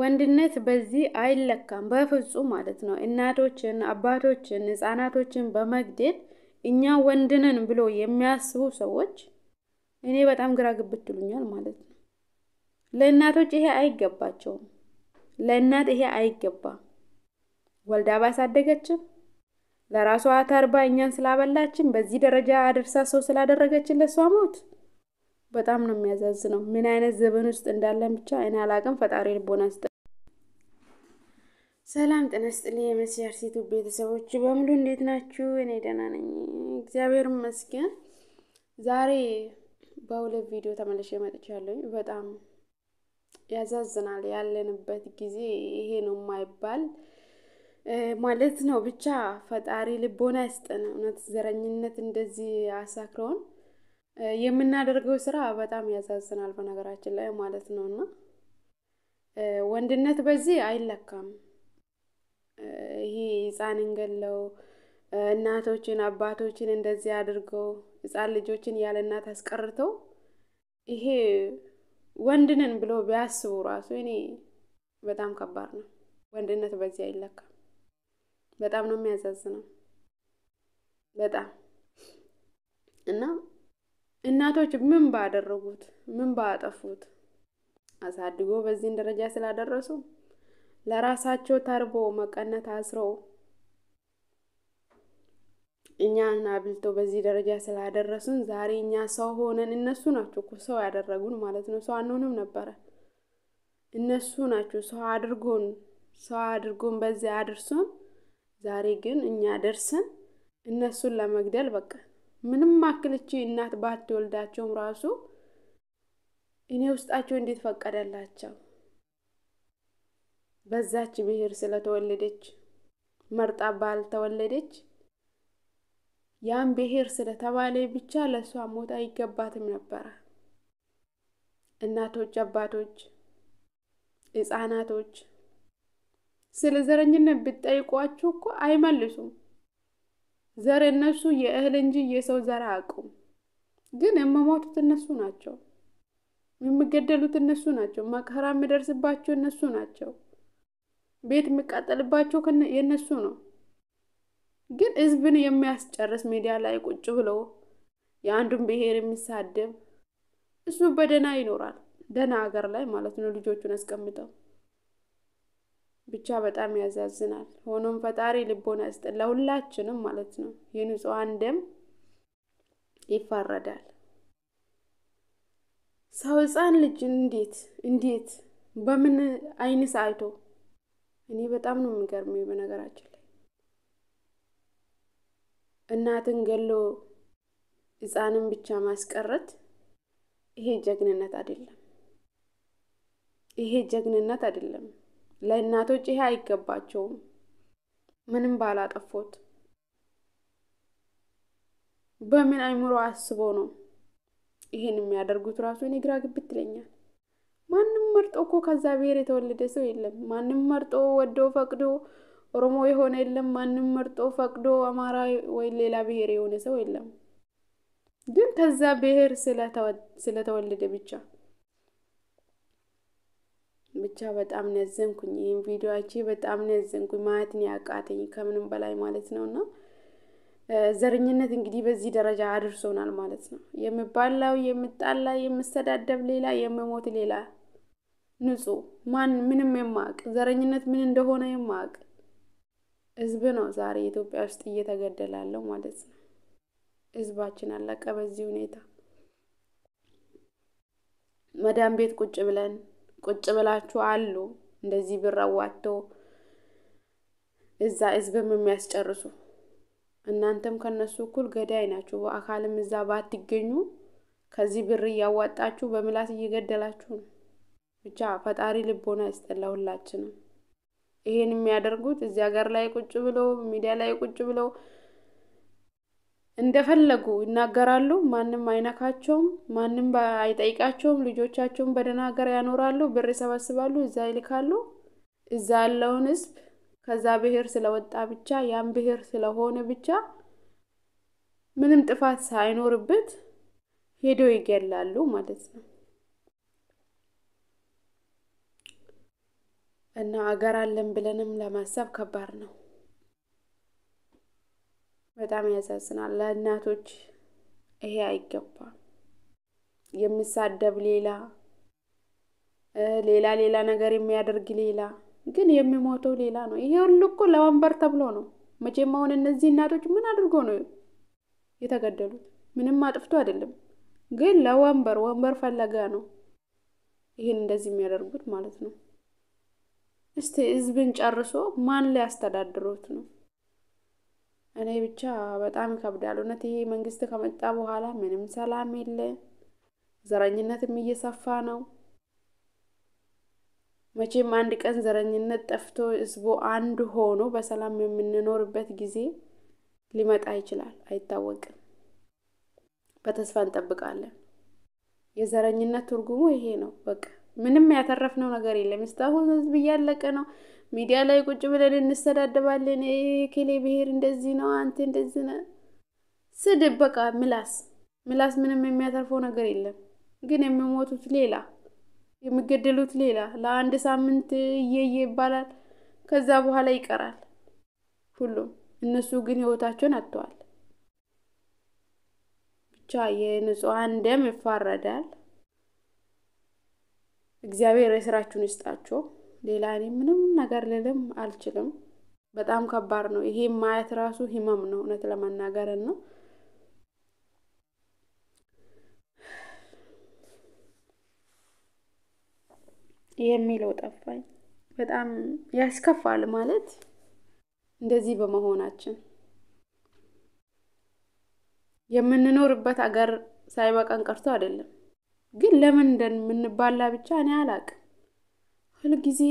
ወንድነት በዚህ አይለካም በፍጹም ማለት ነው። እናቶችን፣ አባቶችን፣ ህጻናቶችን በመግደል እኛ ወንድነን ብሎ የሚያስቡ ሰዎች እኔ በጣም ግራ ሉኛል ማለት ነው። ለእናቶች ይሄ አይገባቸውም። ለእናት ይሄ አይገባም። ወልዳ ባሳደገችን ለራሷ ተርባ እኛን ስላበላችን በዚህ ደረጃ አድርሳ ሰው ስላደረገችን ለእሷ ሞት በጣም ነው የሚያዛዝነው። ምን አይነት ዘበን ውስጥ እንዳለን ብቻ እኔ አላቅም። ፈጣሪ ልቦና ስጥ። ሰላም ጤና ይስጥልኝ የመስያር ሴቱ ቤተሰቦች በሙሉ እንዴት ናችሁ? እኔ ደህና ነኝ እግዚአብሔር ይመስገን። ዛሬ በሁለት ቪዲዮ ተመልሼ መጥቻለሁ። በጣም ያዛዝናል ያለንበት ጊዜ ይሄ ነው የማይባል ማለት ነው። ብቻ ፈጣሪ ልቦና ይስጠን። እውነት ዘረኝነት እንደዚህ አሳክረውን የምናደርገው ስራ በጣም ያሳዝናል፣ በነገራችን ላይ ማለት ነው። እና ወንድነት በዚህ አይለካም። ይሄ ህፃንን ገለው እናቶችን አባቶችን እንደዚህ አድርገው ህፃን ልጆችን ያለ እናት አስቀርተው ይሄ ወንድንን ብሎ ቢያስቡ ራሱ እኔ በጣም ከባድ ነው። ወንድነት በዚህ አይለካም። በጣም ነው የሚያሳዝነው። በጣም እና እናቶች ምን ባደረጉት ምን ባጠፉት አሳድጎ በዚህን ደረጃ ስላደረሱ ለራሳቸው ተርቦ መቀነት አስረው እኛን አብልተው በዚህ ደረጃ ስላደረሱን ዛሬ እኛ ሰው ሆነን እነሱ ናቸው እኮ ሰው ያደረጉን ማለት ነው። ሰው አንሆንም ነበረ። እነሱ ናቸው ሰው አድርጎን ሰው አድርጎን በዚህ አድርሶን ዛሬ ግን እኛ ደርሰን እነሱን ለመግደል በቃ ምንም አክልቼ እናት ባትወልዳቸውም ራሱ እኔ ውስጣቸው እንዴት ፈቀደላቸው? በዛች ብሔር ስለተወለደች መርጣ ባልተወለደች ያን ብሔር ስለተባለ ብቻ ለእሷ ሞት አይገባትም ነበረ። እናቶች፣ አባቶች፣ ህፃናቶች ስለ ዘረኝነት ብትጠይቋቸው እኮ አይመልሱም። ዘር እነሱ የእህል እንጂ የሰው ዘር አያውቁም። ግን የምሞቱት እነሱ ናቸው፣ የምገደሉት እነሱ ናቸው፣ መከራ የሚደርስባቸው እነሱ ናቸው፣ ቤት የሚቃጠልባቸው የእነሱ ነው። ግን ህዝብን የሚያስጨርስ ሚዲያ ላይ ቁጭ ብሎ የአንዱን ብሔር የሚሳደብ እሱ በደህና ይኖራል፣ ደህና ሀገር ላይ ማለት ነው ልጆቹን አስቀምጠው ብቻ በጣም ያዛዝናል። ሆኖም ፈጣሪ ልቦና ይስጠን ለሁላችንም ማለት ነው። የንጹሐን ደም ይፋረዳል። ሰው ህፃን ልጅ እንዴት እንዴት በምን አይንስ አይቶ እኔ በጣም ነው የሚገርመኝ። በነገራችን ላይ እናትን ገሎ ህፃንን ብቻ ማስቀረት ይሄ ጀግንነት አይደለም። ይሄ ጀግንነት አይደለም። ለእናቶች ይሄ አይገባቸውም። ምንም ባላጠፎት በምን አይምሮ አስቦ ነው ይህን የሚያደርጉት? ራሱ እኔ ግራ ግብት ይለኛል። ማንም መርጦ እኮ ከዛ ብሔር የተወለደ ሰው የለም። ማንም መርጦ ወዶ ፈቅዶ ኦሮሞ የሆነ የለም። ማንም መርጦ ፈቅዶ አማራ ወይ ሌላ ብሔር የሆነ ሰው የለም። ግን ከዛ ብሔር ስለተወለደ ብቻ ብቻ በጣም ነዘንኩኝ። ይህን ቪዲዮ አይቼ በጣም ነዘንኩኝ። ነው ያቃተኝ ከምንም በላይ ማለት ነው። እና ዘረኝነት እንግዲህ በዚህ ደረጃ አድርሶናል ማለት ነው። የምባላው፣ የምጣላ፣ የምሰዳደብ ሌላ፣ የምሞት ሌላ። ንጹህ ማን ምንም የማቅ ዘረኝነት ምን እንደሆነ የማቅ ህዝብ ነው ዛሬ ኢትዮጵያ ውስጥ እየተገደላለው ማለት ነው። ህዝባችን አለቀ በዚህ ሁኔታ መዳን ቤት ቁጭ ብለን ቁጭ ብላችሁ አሉ እንደዚህ ብር አዋጥተው እዛ ህዝብም የሚያስጨርሱ እናንተም ከነሱ እኩል ገዳይ ናችሁ። በአካልም እዛ ባትገኙ ከዚህ ብር እያዋጣችሁ በምላስ እየገደላችሁ ነው። ብቻ ፈጣሪ ልቦና ይስጠላ ሁላችንም። ይሄን የሚያደርጉት እዚህ ሀገር ላይ ቁጭ ብለው ሚዲያ ላይ ቁጭ ብለው እንደፈለጉ ይናገራሉ። ማንም አይነካቸውም፣ ማንም አይጠይቃቸውም። ልጆቻቸውን በደህና ሀገር ያኖራሉ። ብር ይሰበስባሉ፣ እዛ ይልካሉ። እዛ ያለውን ህዝብ ከዛ ብሔር ስለወጣ ብቻ ያን ብሔር ስለሆነ ብቻ ምንም ጥፋት ሳይኖርበት ሄዶ ይገላሉ ማለት ነው። እና አገር አለን ብለንም ለማሰብ ከባድ ነው። በጣም ያሳዝናል። ለእናቶች ይሄ አይገባም። የሚሳደብ ሌላ፣ ሌላ ሌላ ነገር የሚያደርግ ሌላ፣ ግን የሚሞተው ሌላ ነው። ይሄ ሁሉ እኮ ለወንበር ተብሎ ነው። መቼም አሁን እነዚህ እናቶች ምን አድርጎ ነው የተገደሉት? ምንም አጥፍቶ አይደለም፣ ግን ለወንበር ወንበር ፈለጋ ነው ይህን እንደዚህ የሚያደርጉት ማለት ነው። እስቲ ህዝብን ጨርሶ ማን ሊያስተዳድሩት ነው? እኔ ብቻ በጣም ይከብዳል። እውነት ይሄ መንግስት ከመጣ በኋላ ምንም ሰላም የለ፣ ዘረኝነትም እየሰፋ ነው። መቼም አንድ ቀን ዘረኝነት ጠፍቶ ህዝቡ አንድ ሆኖ በሰላም የምንኖርበት ጊዜ ሊመጣ ይችላል፣ አይታወቅም። በተስፋ እንጠብቃለን። የዘረኝነት ትርጉሙ ይሄ ነው። በቃ ምንም ያተረፍነው ነገር የለም። እስካሁን ህዝብ እያለቀ ነው። ሚዲያ ላይ ቁጭ ብለን እንሰዳደባለን። ኬሌ ብሔር እንደዚህ ነው፣ አንተ እንደዚህ ነው። ስድብ በቃ ምላስ ምላስ ምንም የሚያተርፈው ነገር የለም። ግን የሚሞቱት ሌላ፣ የሚገደሉት ሌላ። ለአንድ ሳምንት እየየ ይባላል። ከዛ በኋላ ይቀራል ሁሉም። እነሱ ግን ህይወታቸውን አጥተዋል። ብቻ የንጹሐን ደም ይፋረዳል። እግዚአብሔር የስራችሁን ይስጣችሁ። ሌላ እኔ ምንም ነገር ልልም አልችልም። በጣም ከባድ ነው። ይሄ ማየት ራሱ ህመም ነው እውነት ለመናገር ነው። የሚለው ጠፋኝ። በጣም ያስከፋል ማለት እንደዚህ በመሆናችን የምንኖርበት አገር ሳይበቀን ቀርቶ አይደለም፣ ግን ለምን እንደምንባላ ብቻ እኔ አላቅም። ሁልጊዜ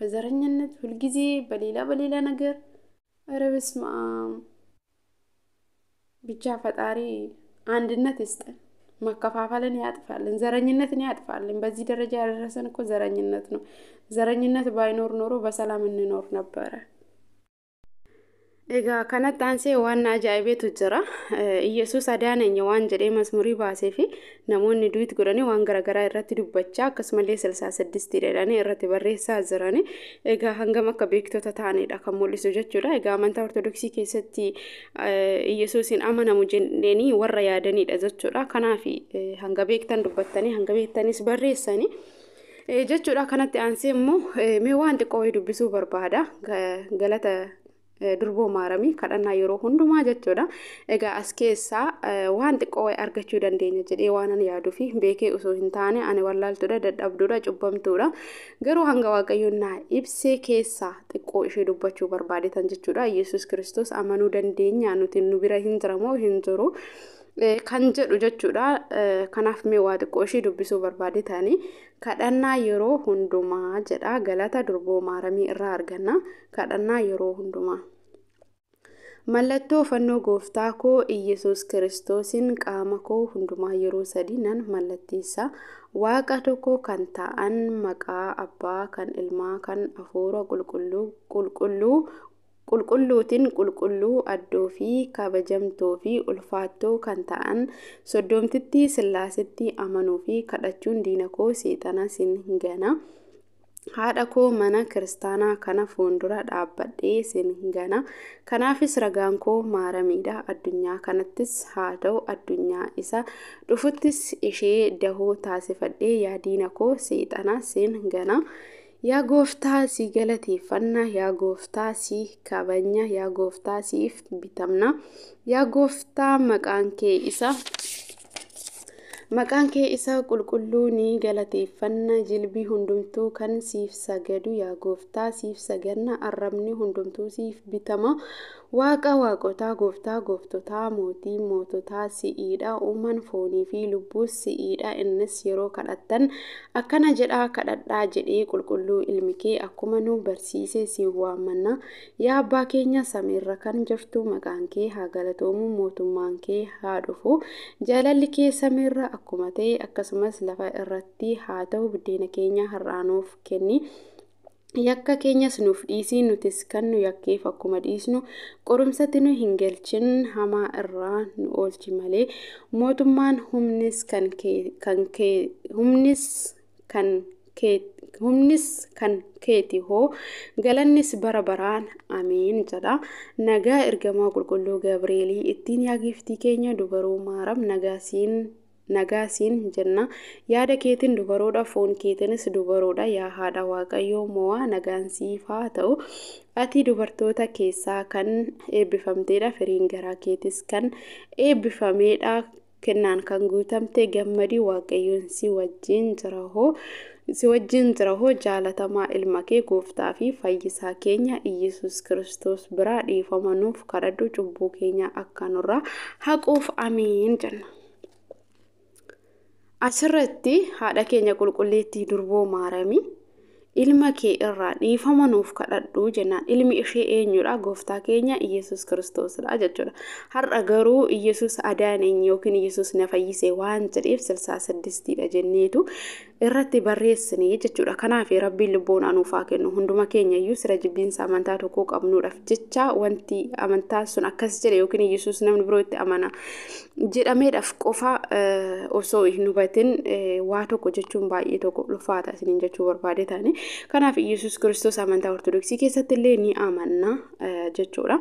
በዘረኝነት ሁልጊዜ በሌላ በሌላ ነገር ኧረ በስመ አብ ብቻ ፈጣሪ አንድነት ይስጠን። መከፋፈልን ያጥፋልን፣ ዘረኝነትን ያጥፋልን። በዚህ ደረጃ ያደረሰን እኮ ዘረኝነት ነው። ዘረኝነት ባይኖር ኖሮ በሰላም እንኖር ነበረ። Egaa kanatti Ansee waan ajaa'ibeetu jira. Iyyesuus eh, adaanaanya waan jedhee masmurii baasee fi namoonni duwit godhanii waan garaagaraa irratti dubbachaa akkasumallee silsaa saddisti jedhanii irratti barreessaa jirani. Egaa hangam akka beektota ta'anidha kan mul'isu jechuudha. Egaa amantaa Ortodoksii keessatti iyyesuusin eh, amanamu jedheenii warra yaadanidha jechuudha. Kanaaf eh, hanga beektan dubbattanii hanga beektanis barreessanii. Jechuudha kanatti aansee immoo mee waan xiqqoo dubbisuu barbaada galata. durbooma haramii kadhannaa yeroo hundumaa jechuudha. Egaa as keessaa eh, waan xiqqoo argachuu dandeenya jedhee waanan yaaduu fi beekee osoo hin taane ani wallaaltudha, dadhabduudha cubbamtuudha. Garuu hanga waaqayyoon ibsee keessaa xiqqoo ishee dubbachuu barbaadetan jechuudha. Yesuus kiristoos amanuu dandeenya nuti nu bira hin jiramoo hin jiru. kan jedhu jechuudha. Kanaaf mee waa dubbisuu barbaade kadhannaa yeroo hundumaa jedha. Galata durboo ramii irraa arganna. Kadhannaa yeroo hundumaa. Mallattoo fannoo gooftaa koo Iyyasuus kiristoosiin qaama koo hundumaa yeroo sadii nan mallatteessa. Waaqa tokko kan ta'an maqaa abbaa kan ilmaa kan hafuura qulqulluu Qulqulluutiin qulqulluu, addoo fi kabajamtoo fi ulfaattoo kan ta'an, soddomtitti sillaasitti amanuu fi kadhachuun diina koo sin gana. Haadha koo mana kiristaanaa kana fuuldura dhaabbadhee sin gana. Kanaafis ragaan koo maaramiidha. Addunyaa kanattis haa addunyaa isa dhufuttis ishee dahoo taasifadhe yaa diina koo seexana sin gana. Yaa gooftaa si galateeffannaa, yaa gooftaa si kabanya yaa gooftaa siif bitamna, yaa gooftaa maqaan kee isa Maqaan kee isa qulqulluu ni galateeffanna, jilbii hundumtuu kan siif sagadu yaa gooftaa siif saganna, arrabni hundumtuu siif bitama. Waaqa waaqotaa, gooftaa gooftotaa, mootii moototaa si'idha. Uumaan foonii fi lubbuus si'iidha Innis yeroo kadhattan akkana jedha kadhadhaa jedhee qulqulluu ilmi kee akkuma nu barsiise si waammanna. Yaa abbaa keenya samiirra kan jirtu maqaan kee haa galatoomu mootummaan kee haa dhufu. Jaalalli kee samiirra akkuma akkasumas lafa irratti haa ta'u biddeena keenya har'aanuuf kenni. Yakka keenyas nuuf dhiisiin nutis kan nu yakkeef akkuma dhiisnu qorumsatti nu hin galchin hamaa irraa nu oolchi malee mootummaan humnis kan humnis keeti hoo galannis bara baraan ameen jedha nagaa ergamaa qulqulluu gabreelii ittiin yaagiftii keenya dubaruu maaram nagaasiin nagaasiin jenna yaada keetiin dubaroodha foon keetiinis dubaroodha yaa haadha waaqayyoo mo'aa nagaansiifaa ta'u ati dubartoota keessaa kan eebbifamteedha firiin garaa kan eebbifameedha kennaan kan guutamte gammadii waaqayyoon si wajjin jira hoo jaalatamaa ilma kee gooftaa fi fayyisaa keenya iyyisuus kiristoos biraa dhiifama nuuf kadhadhu cubbuu keenya akka haquuf amiin jenna. asirratti haadha keenya qulqulleetti durboo maaramii ilma kee irraa dhiifamanuuf kadhadhu jennaan ilmi ishee eenyudha gooftaa keenya yesus kiristoosidha jechuudha har'a garuu yesus adaanen yookiin yesus na fayyise waan jedheef silsaa dha jenneetu irratti barreessanii jechuudha. Kanaaf rabbiin lubboonaa nuufaa kennu hunduma keenya iyyuu sira jibbiinsa amantaa tokko qabnuudhaaf jecha wanti amantaa sun akkas jedhe yookiin yesus namni biroo itti amana jedhameedhaaf qofa eh, osoo hin hubatin eh, waa tokko jechuun baay'ee tokko ulfaata isiniin jechuu barbaade ta'anii kanaaf yesus kiristoos amantaa ortodoksii keessatti illee ni amanna eh, jechuudha.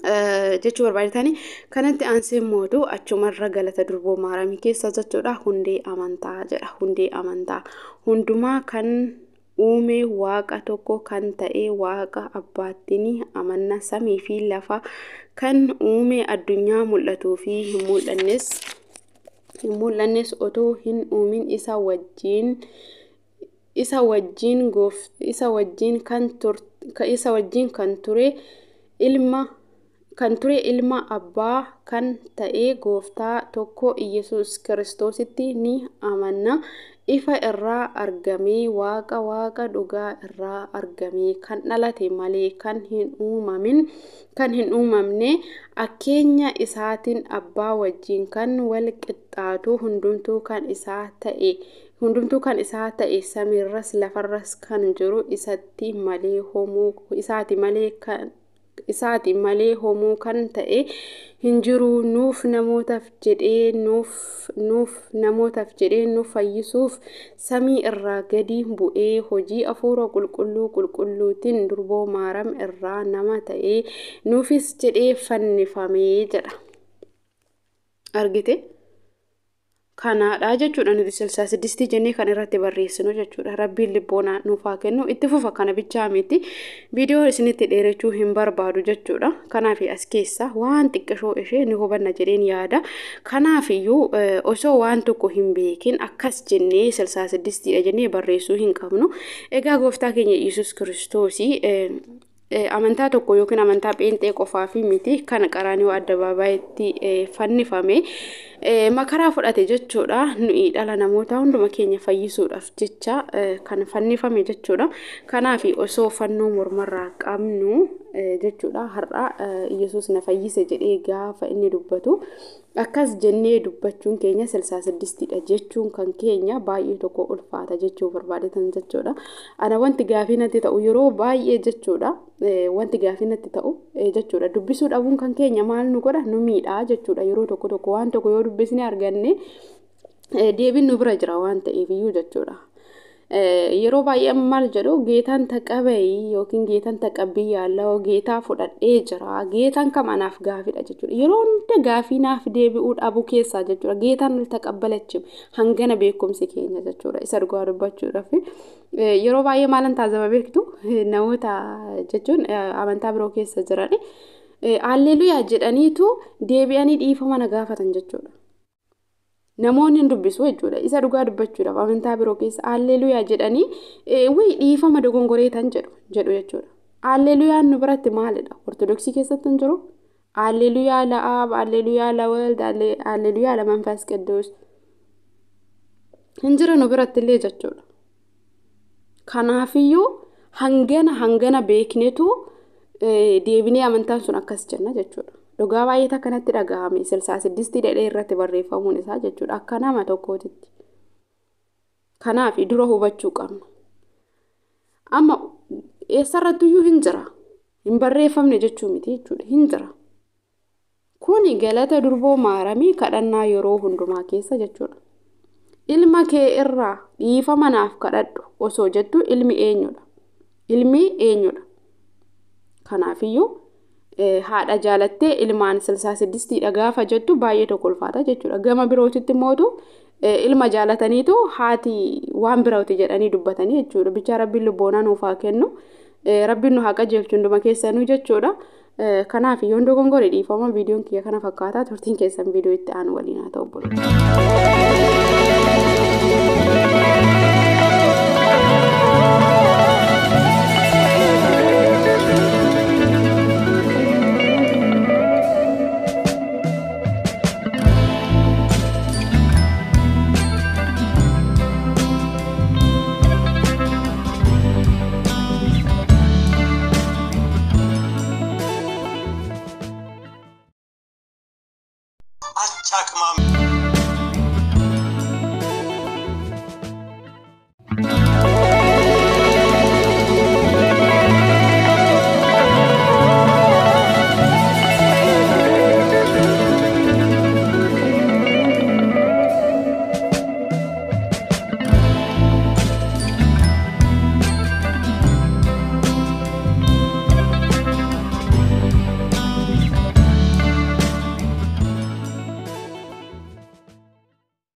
Eh, jechuun barbaadetanii kanatti aansee moodu achumarra galata durboo maaramii keessa jechuudha hundee amantaa jedha hundee amantaa hundumaa kan uume waaqa tokko kan ta'e waaqa abbaattiin amanna samii fi lafa kan uume addunyaa mul'atuu fi hin mul'annes hin mul'annes otoo hin uumin isa wajjiin isa wajjiin isa wajjiin kan ture ilma kan ture ilma abbaa kan ta'e gooftaa tokko yesus kiristoositti ni amanna. Ifa irraa argamee waaqa waaqa dhugaa irraa argamee kan dhalate malee kan hin uumamne akkeenya isaatiin abbaa wajjin kan wal qixxaatu hundumtuu kan isaa ta'e hundumtuu kan isaa ta'e samiirras lafarras kan jiru isaatti malee kan isaati malee homoo kan ta'e hinjiru nuuf namootaf jedhee nuuf namootaaf jedhee nu fayyisuuf samii irraa gadi bu'ee hojii afuura qulqulluu qulqulluutiin durboo maaram irraa nama ta'ee nuufis jedhee fannifamee jedha argite. kanaadha jechuudha nuti silsaa sidistii jennee kan irratti barreessinu jechuudha rabbiin libboonaa nuufaa kennu itti fufa kana bichaametti miti viidiyoo isinitti dheerechuu hin barbaadu jechuudha kanaaf as keessa waan xiqqishoo ishee ni hubanna jedheen yaada kanaaf iyyuu eh, osoo waan tokko hin beekin akkas jennee silsaa siddistiidha jennee barreessuu hin qabnu egaa gooftaa keenya yesus kiristoosii eh, Eh, amantaa tokko yookiin amantaa pheenxee qofaa fi miti kan qaraaniwaa addabaabaayatti eh, fannifame eh, makaraa fudhate jechuudha dhala namoota hunduma keenya fayyisuudhaaf jecha kan fannifame jechuudha kanaaf osoo fannoo mormarraa qabnu jechuudha har'a eh, yesus na fayyise jedhee gaafa inni dubbatu akkas jennee dubbachuun keenya silsaa siddistidha jechuun kan keenya baay'ee tokko ulfaata jechuu barbaadetan jechuudha ana wanti gaafii natti ta'u yeroo baay'ee jechuudha eh, wanti gaafii natti ta'u eh, jechuudha dubbisuu dhabuun kan keenya maal nu godha nu miidhaa jechuudha yeroo tokko tokko waan tokko yoo dubbisne arganne deebiin nu bira jira waan ta'eef iyyuu jechuudha. yeroo baay'ee maal jedhu geetaan taqabeeyyi yookiin geetaan taqabbiyyaaloo geetaa fudhadhee jira geetaan kamanaaf gaafidha jechuudha yeroo hunda gaafii deebi'uu dhabu keessa jechuudha geetaan nul taqabbalachi hangana beekumsi keenya jechuudha isa dhugaa dubbachuudhaaf yeroo baay'ee maalan taazaba beektu namoota jechuun amantaa biroo keessa jirani alleluuyaa jedhaniitu deebi'anii dhiifama na gaafatan jechuudha. namoonni hin dubbisu jechuudha isa dhugaa dubbachuudhaaf amantaa biroo keessa Allee luyaa jedhanii wayii dhiifama dogongoreetan jedhu jedhu jechuudha alleeluyaan nu biratti maalidha ortodoksii keessatti hin jiru luyaa la aab Allee luyaa wald alleeluyaa la manfas qidduus hin jiru nu biratti illee jechuudha kanaafiyyuu hangana hangana beeknetu deebinee amantaa sun akkas jenna jechuudha. dogaa baay'eetu kanatti dhagahame. Silsaa siddisti dhedhee irratti barreeffamuun isaa jechuudha. Akka nama tokkootitti. Kanaaf dura hubachuu qabnu Amma eessarrattiyyuu hin jira. Hin barreeffamne jechuu miti jechuudha. Hin jira. Kuni galata durboo maaramii kadhannaa yeroo hundumaa keessa jechuudha. Ilma kee irraa dhiifa manaaf kadhadhu osoo jettu ilmi eenyudha? Ilmi eenyudha? Kanaafiyyuu. Eh, haadha jaalattee ilmaan 68dha gaafa jettu baay'ee tokko ulfaata jechuudha. Gama birootitti mootu eh, ilma jaalataniitu haatii waan birooti jedhanii dubbatanii jechuudha. Bichaa rabbiin lubboonaa nuufaa kennu. Eh, rabbiin nu haa qajeelchu hunduma keessanuu jechuudha. Kanaaf yoon dogongorii dhiifama viidiyoon kiyya kana fakkaataa turtiin keessan viidiyoo itti aanu waliin haa ta'u